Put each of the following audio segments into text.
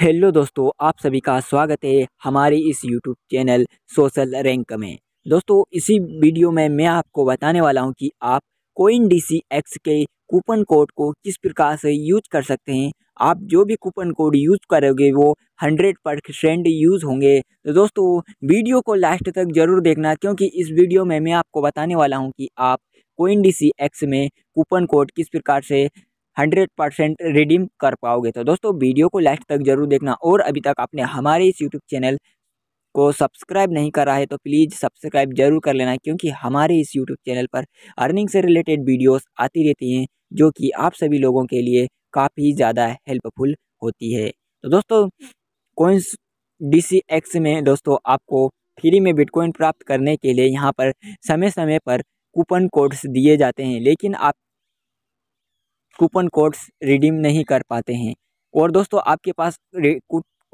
hello दोस्तों आप सभी का स्वागत है हमारे इस यूट्यूब चैनल सोशल रैंक में दोस्तों इसी वीडियो में मैं आपको बताने वाला हूं कि आप कोइन डी सी एक्स के कूपन कोड को किस प्रकार से यूज कर सकते हैं आप जो भी कूपन कोड यूज करोगे वो हंड्रेड परसेंट यूज़ होंगे तो दोस्तों वीडियो को लास्ट तक ज़रूर देखना क्योंकि इस वीडियो में मैं आपको बताने वाला हूँ कि आप कोइन डी सी एक्स में कूपन कोड किस प्रकार से हंड्रेड परसेंट रिडीम कर पाओगे तो दोस्तों वीडियो को लास्ट तक जरूर देखना और अभी तक आपने हमारे इस यूट्यूब चैनल को सब्सक्राइब नहीं करा है तो प्लीज़ सब्सक्राइब जरूर कर लेना क्योंकि हमारे इस यूट्यूब चैनल पर अर्निंग से रिलेटेड वीडियोस आती रहती हैं जो कि आप सभी लोगों के लिए काफ़ी ज़्यादा हेल्पफुल होती है तो दोस्तों कोइंस डी में दोस्तों आपको फ्री में बिटकॉइन प्राप्त करने के लिए यहाँ पर समय समय पर कूपन कोड्स दिए जाते हैं लेकिन आप कूपन कोड्स रिडीम नहीं कर पाते हैं और दोस्तों आपके पास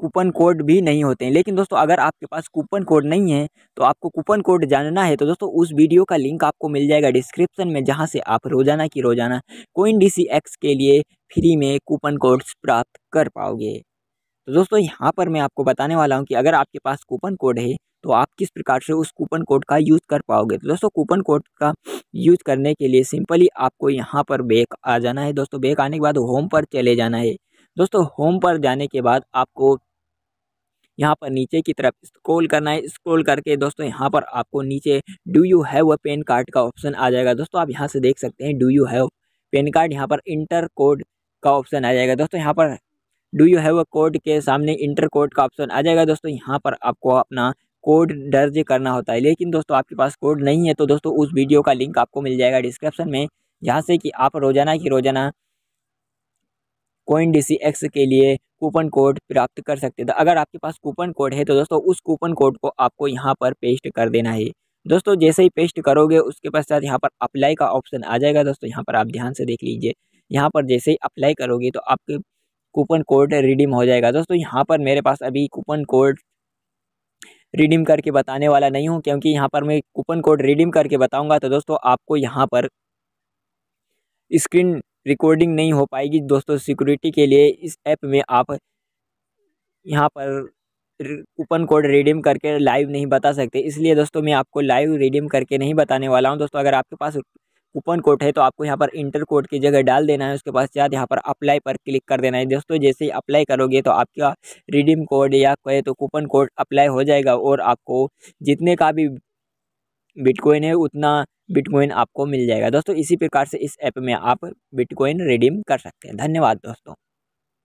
कूपन कोड भी नहीं होते हैं लेकिन दोस्तों अगर आपके पास कूपन कोड नहीं है तो आपको कूपन कोड जानना है तो दोस्तों उस वीडियो का लिंक आपको मिल जाएगा डिस्क्रिप्शन में जहां से आप रोज़ाना की रोज़ाना कोइन डी के लिए फ्री में कूपन कोड्स प्राप्त कर पाओगे तो दोस्तों यहाँ पर मैं आपको बताने वाला हूँ कि अगर आपके पास कूपन कोड है तो आप किस प्रकार से उस कूपन कोड का यूज़ कर पाओगे तो दोस्तों कूपन कोड का यूज़ करने के लिए सिंपली आपको यहाँ पर बैक आ जाना है दोस्तों बैक आने के बाद होम पर चले जाना है दोस्तों होम पर जाने के बाद आपको यहाँ पर नीचे की तरफ स्क्रॉल करना है स्क्रॉल करके दोस्तों यहाँ पर आपको नीचे do you have a PAN card का ऑप्शन आ जाएगा दोस्तों आप यहाँ से देख सकते हैं do you have PAN card यहाँ पर इंटर कोड का ऑप्शन आ जाएगा दोस्तों यहाँ पर do you have a code के सामने इंटर कोड का ऑप्शन आ जाएगा दोस्तों यहाँ पर आपको अपना कोड दर्ज करना होता है लेकिन दोस्तों आपके पास कोड नहीं है तो दोस्तों उस वीडियो का लिंक आपको मिल जाएगा डिस्क्रिप्शन में जहाँ से कि आप रोजाना की रोजाना कोइन डी सी एक्स के लिए कूपन कोड प्राप्त कर सकते हैं तो अगर आपके पास कूपन कोड है तो दोस्तों उस कूपन कोड को आपको यहाँ पर पेस्ट कर देना है दोस्तों जैसे ही पेस्ट करोगे उसके पश्चात यहाँ पर अप्लाई का ऑप्शन आ जाएगा दोस्तों यहाँ पर आप ध्यान से देख लीजिए यहाँ पर जैसे ही अप्लाई करोगे तो आपके कूपन कोड रिडीम हो जाएगा दोस्तों यहाँ पर मेरे पास अभी कूपन कोड रिडीम करके बताने वाला नहीं हूँ क्योंकि यहाँ पर मैं कूपन कोड रिडीम करके बताऊँगा तो दोस्तों आपको यहाँ पर स्क्रीन रिकॉर्डिंग नहीं हो पाएगी दोस्तों सिक्योरिटी के लिए इस ऐप में आप यहाँ पर कूपन कोड रिडीम करके लाइव नहीं बता सकते इसलिए दोस्तों मैं आपको लाइव रिडीम करके नहीं बताने वाला हूँ दोस्तों अगर आपके पास कूपन कोड है तो आपको यहाँ पर इंटर कोड की जगह डाल देना है उसके पश्चात यहाँ पर अप्लाई पर क्लिक कर देना है दोस्तों जैसे ही अप्लाई करोगे तो आपका रिडीम कोड या कहे तो कूपन कोड अप्लाई हो जाएगा और आपको जितने का भी बिटकॉइन है उतना बिटकॉइन आपको मिल जाएगा दोस्तों इसी प्रकार से इस ऐप में आप बिटकॉइन रिडीम कर सकते हैं धन्यवाद दोस्तों